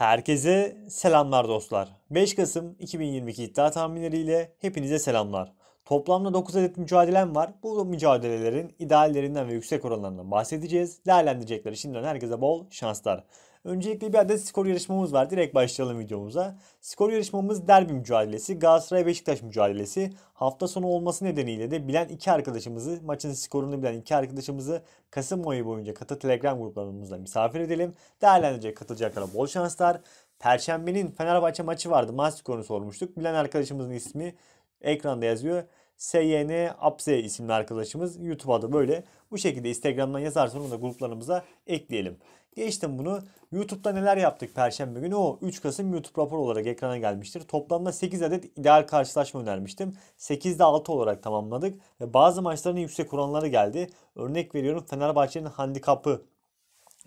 Herkese selamlar dostlar. 5 Kasım 2022 iddia tahminleriyle hepinize selamlar. Toplamda 9 adet mücadelem var. Bu mücadelelerin ideallerinden ve yüksek oranlarından bahsedeceğiz. Değerlendirecekleri şimdiden herkese bol şanslar. Öncelikle bir adet skor yarışmamız var. Direkt başlayalım videomuza. Skor yarışmamız derbi mücadelesi, Galatasaray Beşiktaş mücadelesi. Hafta sonu olması nedeniyle de bilen iki arkadaşımızı, maçın skorunu bilen iki arkadaşımızı Kasım ayı boyunca katı Telegram gruplarımızla misafir edelim. Değerlendirecek katılacaklara bol şanslar. Perşembenin Fenerbahçe maçı vardı. Maç skorunu sormuştuk. Bilen arkadaşımızın ismi ekranda yazıyor. SYN Apse isimli arkadaşımız YouTube adı böyle bu şekilde Instagram'dan yazarsanız onu da gruplarımıza ekleyelim. Geçtim bunu. YouTube'da neler yaptık Perşembe günü? O 3 Kasım YouTube rapor olarak ekrana gelmiştir. Toplamda 8 adet ideal karşılaşma önermiştim. 8'de 6 olarak tamamladık. Ve bazı maçların yüksek oranları geldi. Örnek veriyorum Fenerbahçe'nin handikapı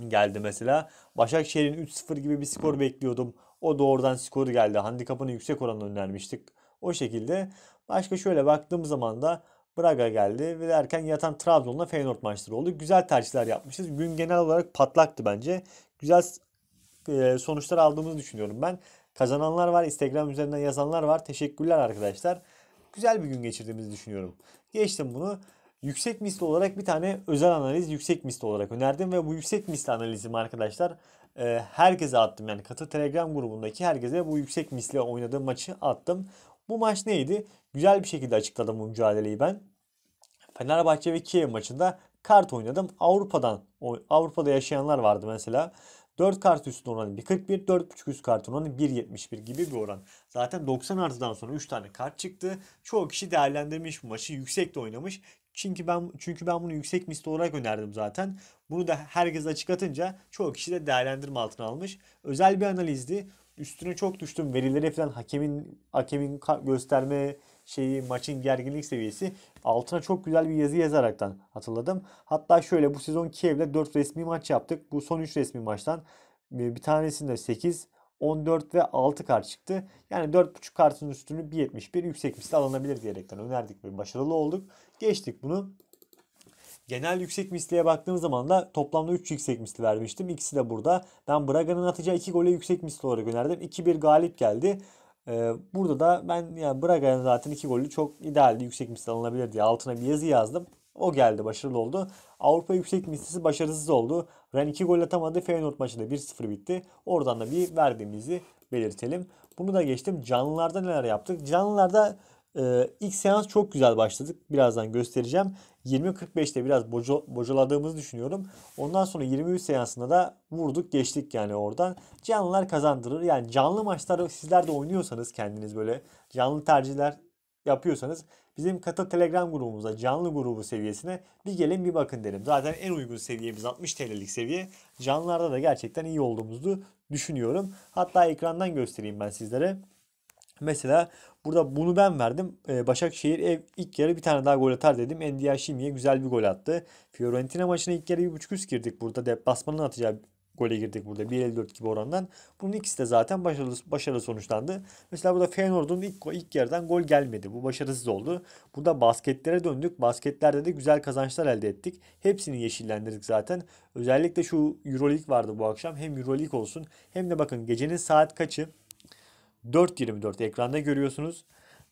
geldi mesela. Başakşehir'in 3-0 gibi bir skor bekliyordum. O doğrudan skoru geldi. Handikapını yüksek oranla önermiştik. O şekilde. Başka şöyle baktığım zaman da Braga geldi ve erken yatan Trabzon'la Feyenoord maçları oldu. Güzel tercihler yapmışız. Gün genel olarak patlaktı bence. Güzel e, sonuçlar aldığımızı düşünüyorum ben. Kazananlar var, Instagram üzerinden yazanlar var. Teşekkürler arkadaşlar. Güzel bir gün geçirdiğimizi düşünüyorum. Geçtim bunu. Yüksek misli olarak bir tane özel analiz yüksek misli olarak önerdim ve bu yüksek misli analizimi arkadaşlar e, herkese attım. Yani katı Telegram grubundaki herkese bu yüksek misli oynadığım maçı attım. Bu maç neydi? Güzel bir şekilde açıkladım bu mücadeleyi ben. Fenerbahçe ve Kiev maçında kart oynadım. Avrupa'dan Avrupa'da yaşayanlar vardı mesela. 4 kart üstü oranı 1.41, 4.5 üst kart oranı 1.71 gibi bir oran. Zaten 90 artıdan sonra 3 tane kart çıktı. Çoğu kişi değerlendirmiş bu maçı yüksek de oynamış. Çünkü ben çünkü ben bunu yüksek misli olarak önerdim zaten. Bunu da herkes açıklatınca çoğu kişi de değerlendirme altına almış. Özel bir analizdi üstüne çok düştüm. verileri falan hakemin hakemin gösterme şeyi maçın gerginlik seviyesi altına çok güzel bir yazı yazaraktan hatırladım. Hatta şöyle bu sezon Kiev'le 4 resmi maç yaptık. Bu son 3 resmi maçtan bir tanesinde 8, 14 ve 6 kart çıktı. Yani 4.5 kartın üstünü 1.71 misli alınabilir diyerekten önerdik ve başarılı olduk. Geçtik bunu. Genel yüksek misliye baktığım zaman da toplamda 3 yüksek misli vermiştim. İkisi de burada. Ben Braga'nın atacağı 2 gole yüksek misli olarak önerdim. 2-1 galip geldi. Ee, burada da ben yani Braga'nın zaten 2 golü çok idealdi. Yüksek misli alınabilir diye altına bir yazı yazdım. O geldi başarılı oldu. Avrupa yüksek mislisi başarısız oldu. Ren 2 gol atamadı. Feyenoord maçında 1-0 bitti. Oradan da bir verdiğimizi belirtelim. Bunu da geçtim. Canlılarda neler yaptık? Canlılarda ee, ilk seans çok güzel başladık. Birazdan göstereceğim. 20.45'te biraz boca, bocaladığımızı düşünüyorum. Ondan sonra 23 seansında da vurduk geçtik yani oradan. Canlılar kazandırır. Yani canlı maçlar sizler de oynuyorsanız kendiniz böyle canlı tercihler yapıyorsanız bizim Kata Telegram grubumuza canlı grubu seviyesine bir gelin bir bakın derim. Zaten en uygun seviyemiz 60 TL'lik seviye. Canlılarda da gerçekten iyi olduğumuzu düşünüyorum. Hatta ekrandan göstereyim ben sizlere. Mesela burada bunu ben verdim. Ee, Başakşehir ev ilk yarı bir tane daha gol atar dedim. Endiya Şimi'ye güzel bir gol attı. Fiorentina maçına ilk yarı 1.5 üst girdik burada. basmanın atacağı gole girdik burada 1.54 gibi orandan. Bunun ikisi de zaten başarılı, başarılı sonuçlandı. Mesela burada Feyenoord'un ilk, ilk yerden gol gelmedi. Bu başarısız oldu. Burada basketlere döndük. Basketlerde de güzel kazançlar elde ettik. Hepsini yeşillendirdik zaten. Özellikle şu Euroleague vardı bu akşam. Hem Euroleague olsun hem de bakın gecenin saat kaçı? 4.24 ekranda görüyorsunuz.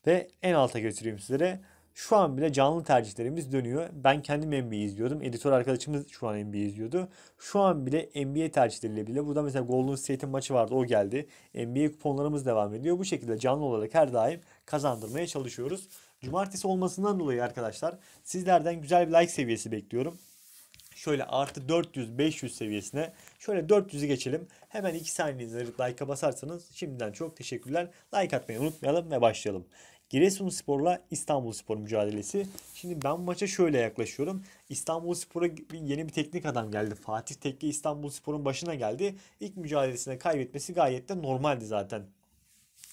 Ve en alta getireyim sizlere. Şu an bile canlı tercihlerimiz dönüyor. Ben kendim NBA izliyordum. Editör arkadaşımız şu an NBA izliyordu. Şu an bile NBA tercihleriyle bile burada mesela Golden State'in maçı vardı o geldi. NBA kuponlarımız devam ediyor. Bu şekilde canlı olarak her daim kazandırmaya çalışıyoruz. Cumartesi olmasından dolayı arkadaşlar sizlerden güzel bir like seviyesi bekliyorum şöyle artı 400-500 seviyesine şöyle 400'ü geçelim. Hemen 2 saniyenizde like'a basarsanız şimdiden çok teşekkürler. Like atmayı unutmayalım ve başlayalım. Giresunspor'la İstanbulspor mücadelesi. Şimdi ben bu maça şöyle yaklaşıyorum. İstanbulspor'a yeni bir teknik adam geldi. Fatih Tekli İstanbulspor'un başına geldi. İlk mücadelesine kaybetmesi gayet de normaldi zaten.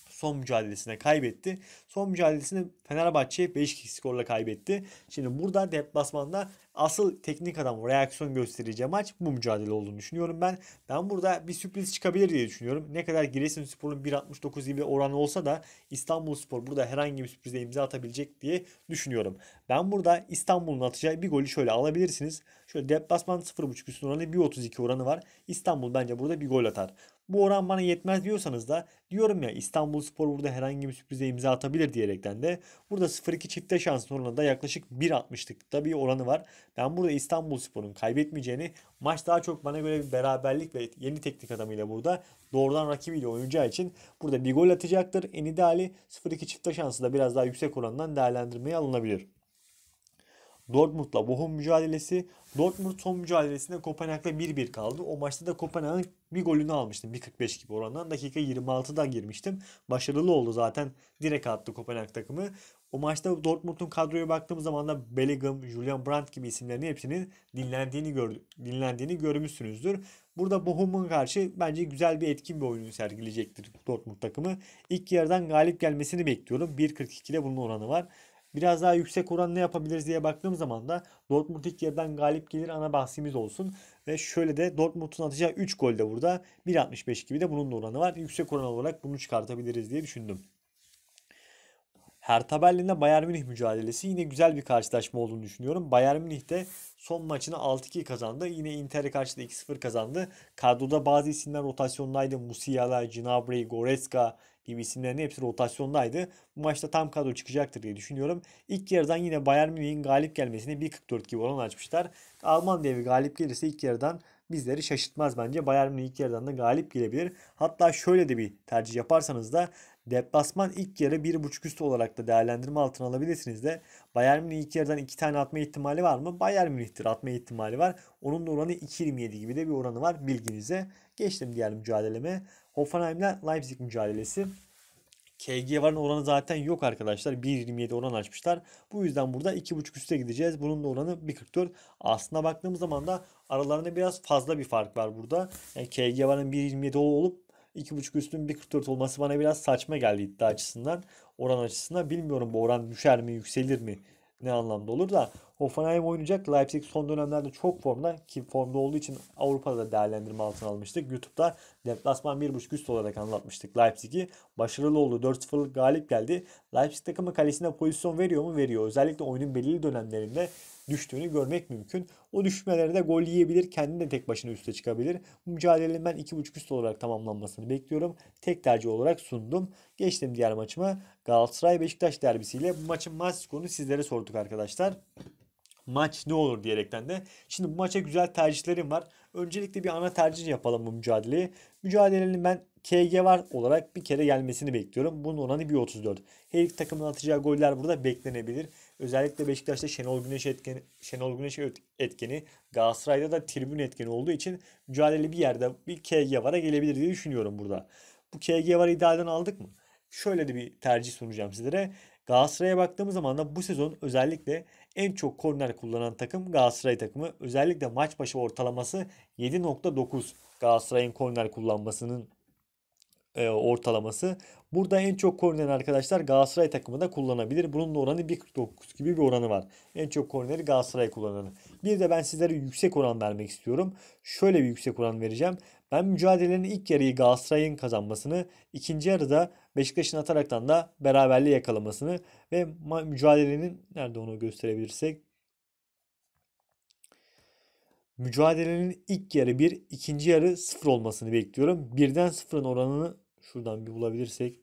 Son mücadelesine kaybetti. Son mücadelesini Fenerbahçe 5-2 skorla kaybetti. Şimdi burada deplasmanda asıl teknik adam reaksiyon göstereceği maç bu mücadele olduğunu düşünüyorum ben. Ben burada bir sürpriz çıkabilir diye düşünüyorum. Ne kadar giresun Giresunspor'un 1.69 gibi oranı olsa da İstanbulspor burada herhangi bir sürprize imza atabilecek diye düşünüyorum. Ben burada İstanbul'un atacağı bir golü şöyle alabilirsiniz. Şöyle deplasman 0.5 üstün oranı 1.32 oranı var. İstanbul bence burada bir gol atar. Bu oran bana yetmez diyorsanız da diyorum ya İstanbul Spor burada herhangi bir sürprize imza atabilir diyerekten de burada 0-2 çifte şans oranı da yaklaşık 1.60'lıkta bir oranı var. Ben burada İstanbul Spor'un kaybetmeyeceğini maç daha çok bana göre bir beraberlik ve yeni teknik adamıyla burada doğrudan rakibiyle oynayacağı için burada bir gol atacaktır. en ideali 0-2 çifte şansı da biraz daha yüksek orandan değerlendirmeye alınabilir. Dortmund'la Bochum mücadelesi. Dortmund son mücadelesinde Kopenhag'la 1-1 kaldı. O maçta da Kopenhag'ın bir golünü almıştım. 1.45 gibi orandan. Dakika 26'da girmiştim. Başarılı oldu zaten. Direkt attı Kopenhag takımı. O maçta Dortmund'un kadroya baktığımız zaman da Bellingham, Julian Brandt gibi isimlerin hepsinin dinlendiğini gördü, dinlendiğini görmüşsünüzdür. Burada Bochum'a karşı bence güzel bir etkin bir oyunu sergileyecektir Dortmund takımı. İlk yarıdan galip gelmesini bekliyorum. 1.42'de bunun oranı var. Biraz daha yüksek oran ne yapabiliriz diye baktığım zaman da Dortmund ilk yarıdan galip gelir ana bahsimiz olsun. Ve şöyle de Dortmund'un atacağı 3 gol de burada 1.65 gibi de bunun oranı var. Yüksek oran olarak bunu çıkartabiliriz diye düşündüm. Her tabellinde Bayern Münih mücadelesi yine güzel bir karşılaşma olduğunu düşünüyorum. Bayern Münih de son maçını 6-2 kazandı. Yine Inter'e karşı da 2-0 kazandı. Kadroda bazı isimler rotasyondaydı. Musiala, Gnabry, Goretzka gibi isimlerin hepsi rotasyondaydı. Bu maçta tam kadro çıkacaktır diye düşünüyorum. İlk yarıdan yine Bayern Münih'in galip gelmesine 1.44 gibi oran açmışlar. Alman devi galip gelirse ilk yarıdan bizleri şaşırtmaz bence. Bayern Münih ilk yarıdan da galip gelebilir. Hatta şöyle de bir tercih yaparsanız da Deplasman ilk yarı 1.5 üst olarak da değerlendirme altına alabilirsiniz de Bayern Münih ilk yarıdan 2 tane atma ihtimali var mı? Bayern Münih'tir atma ihtimali var. Onun da oranı 2.27 gibi de bir oranı var bilginize. Geçtim diğer mücadeleme. Hoffenheim ile Leipzig mücadelesi. KG varın oranı zaten yok arkadaşlar. 1.27 oran açmışlar. Bu yüzden burada 2.5 üste gideceğiz. Bunun da oranı 1.44. Aslına baktığımız zaman da aralarında biraz fazla bir fark var burada. Yani KG varın 1.27 olup 2.5 üstün 1.44 olması bana biraz saçma geldi iddia açısından. Oran açısından bilmiyorum bu oran düşer mi yükselir mi ne anlamda olur da Hoffenheim oynayacak. Leipzig son dönemlerde çok formda ki formda olduğu için Avrupa'da da değerlendirme altına almıştık. YouTube'da deplasman 1.5 üst olarak anlatmıştık Leipzig'i. Başarılı oldu. 4-0'lık galip geldi. Leipzig takımı kalesine pozisyon veriyor mu? Veriyor. Özellikle oyunun belirli dönemlerinde düştüğünü görmek mümkün. O düşmelerde de gol yiyebilir. Kendi de tek başına üste çıkabilir. Bu mücadelenin ben 2.5 üst olarak tamamlanmasını bekliyorum. Tek tercih olarak sundum. Geçtim diğer maçıma. Galatasaray Beşiktaş derbisiyle bu maçın maç skorunu sizlere sorduk arkadaşlar maç ne olur diyerekten de. Şimdi bu maça güzel tercihlerim var. Öncelikle bir ana tercih yapalım bu mücadeleyi. Mücadelenin ben KG var olarak bir kere gelmesini bekliyorum. Bunun oranı 1.34. Her iki takımın atacağı goller burada beklenebilir. Özellikle Beşiktaş'ta Şenol Güneş etkeni, Şenol Güneş etkeni, Galatasaray'da da tribün etkeni olduğu için mücadele bir yerde bir KG vara gelebilir diye düşünüyorum burada. Bu KG var idealden aldık mı? Şöyle de bir tercih sunacağım sizlere. Galatasaray'a baktığımız zaman da bu sezon özellikle en çok korner kullanan takım Galatasaray takımı. Özellikle maç başı ortalaması 7.9 Galatasaray'ın korner kullanmasının e, ortalaması. Burada en çok korneri arkadaşlar Galatasaray takımı da kullanabilir. Bunun da oranı 1.9 gibi bir oranı var. En çok korneri Galatasaray kullananı. Bir de ben sizlere yüksek oran vermek istiyorum. Şöyle bir yüksek oran vereceğim. Ben mücadelenin ilk yarıyı Galatasaray'ın kazanmasını, ikinci yarıda Beşiktaş'ın ataraktan da beraberliği yakalamasını ve mücadelenin nerede onu gösterebilirsek mücadelenin ilk yarı 1, ikinci yarı 0 olmasını bekliyorum. birden 0'ın oranını şuradan bir bulabilirsek.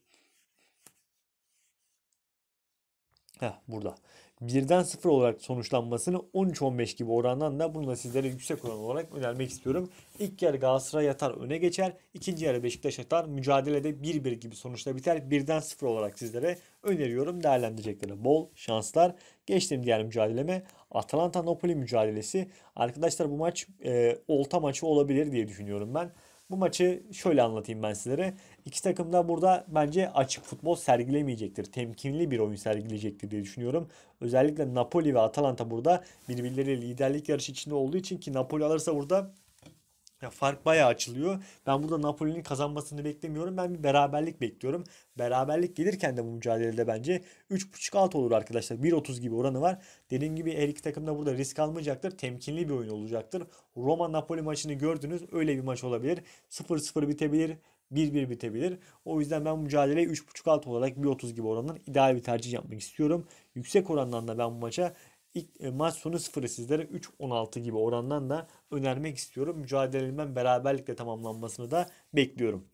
Heh, burada birden sıfır olarak sonuçlanmasını 13-15 gibi orandan da bunu da sizlere yüksek oran olarak önermek istiyorum. İlk yarı Galatasaray yatar öne geçer. ikinci yarı Beşiktaş yatar. Mücadelede 1-1 gibi sonuçta biter. Birden sıfır olarak sizlere öneriyorum. Değerlendireceklere bol şanslar. Geçtim diğer mücadeleme. Atalanta-Napoli mücadelesi. Arkadaşlar bu maç e, olta maçı olabilir diye düşünüyorum ben. Bu maçı şöyle anlatayım ben sizlere. İki takım da burada bence açık futbol sergilemeyecektir. Temkinli bir oyun sergileyecektir diye düşünüyorum. Özellikle Napoli ve Atalanta burada birbirleriyle liderlik yarışı içinde olduğu için ki Napoli alırsa burada ya fark bayağı açılıyor. Ben burada Napoli'nin kazanmasını beklemiyorum. Ben bir beraberlik bekliyorum. Beraberlik gelirken de bu mücadelede bence 3.5 alt olur arkadaşlar. 1.30 gibi oranı var. Dediğim gibi her iki takım da burada risk almayacaktır. Temkinli bir oyun olacaktır. Roma Napoli maçını gördünüz. Öyle bir maç olabilir. 0-0 bitebilir. 1-1 bitebilir. O yüzden ben mücadeleyi 3.5 alt olarak 1.30 gibi oranın ideal bir tercih yapmak istiyorum. Yüksek orandan ben bu maça İlk, e, maç sonu sıfırı sizlere 3-16 gibi orandan da önermek istiyorum. Mücadelenin ben beraberlikle tamamlanmasını da bekliyorum.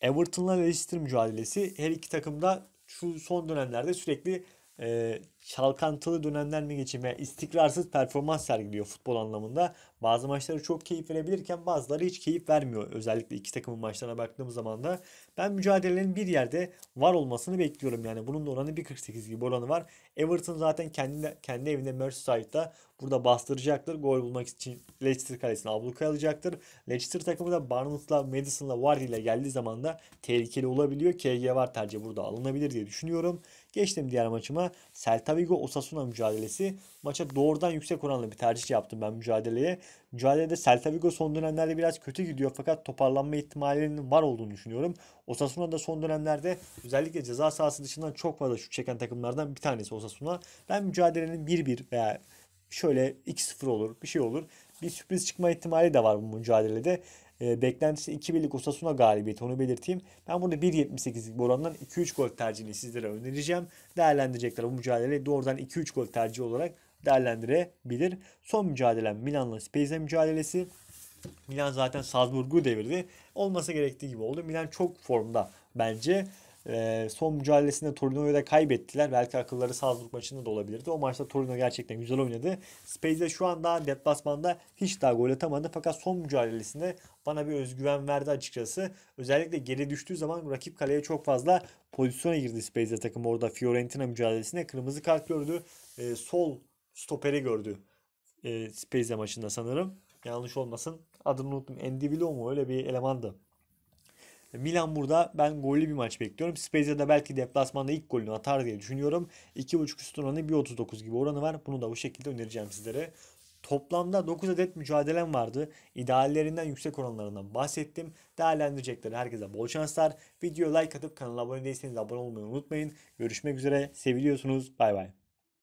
Everton'la Leicester mücadelesi her iki takım da şu son dönemlerde sürekli e, çalkantılı dönemler mi geçime istikrarsız performans sergiliyor futbol anlamında. Bazı maçları çok keyif verebilirken bazıları hiç keyif vermiyor. Özellikle iki takımın maçlarına baktığımız zaman da ben mücadelelerin bir yerde var olmasını bekliyorum. Yani bunun da oranı 1.48 gibi oranı var. Everton zaten kendi, kendi evinde Merseyside'da burada bastıracaktır. Gol bulmak için Leicester kalesine ablukaya alacaktır. Leicester takımı da Barnes'la Madison'la Vardy ile geldiği zaman da tehlikeli olabiliyor. KG var tercih burada alınabilir diye düşünüyorum. Geçtim diğer maçıma. Celta Vigo Osasuna mücadelesi. Maça doğrudan yüksek oranlı bir tercih yaptım ben mücadeleye. Mücadelede Celta Vigo son dönemlerde biraz kötü gidiyor fakat toparlanma ihtimalinin var olduğunu düşünüyorum. Osasuna da son dönemlerde özellikle ceza sahası dışından çok fazla şut çeken takımlardan bir tanesi Osasuna. Ben mücadelenin 1-1 veya şöyle 2-0 olur bir şey olur. Bir sürpriz çıkma ihtimali de var bu mücadelede. E, beklentisi 2 birlik Osasuna galibiyeti onu belirteyim. Ben burada 1.78'lik bir orandan 2-3 gol tercihini sizlere önereceğim. Değerlendirecekler bu mücadeleyi doğrudan 2-3 gol tercihi olarak değerlendirebilir. Son mücadelem Milan'la Spezia mücadelesi. Milan zaten Salzburg'u devirdi. olmasa gerektiği gibi oldu. Milan çok formda bence e, son mücadelesinde Torino'yu da kaybettiler. Belki akılları Salzburg maçında da olabilirdi. O maçta Torino gerçekten güzel oynadı. Spezia şu anda deplasmanda hiç daha gol atamadı. Fakat son mücadelesinde bana bir özgüven verdi açıkçası. Özellikle geri düştüğü zaman rakip kaleye çok fazla pozisyona girdi Spezia takım orada Fiorentina mücadelesinde Kırmızı kart gördü. E, sol stoperi gördü e, Spezia maçında sanırım. Yanlış olmasın. Adını unuttum. Endivilo mu? Öyle bir elemandı. Milan burada ben gollü bir maç bekliyorum. Spezia da belki deplasmanda ilk golünü atar diye düşünüyorum. 2.5 üstün oranı 1.39 gibi oranı var. Bunu da bu şekilde önereceğim sizlere. Toplamda 9 adet mücadelem vardı. İdeallerinden yüksek oranlarından bahsettim. Değerlendirecekleri herkese bol şanslar. Videoya like atıp kanala abone değilseniz abone olmayı unutmayın. Görüşmek üzere. Seviliyorsunuz. Bay bay.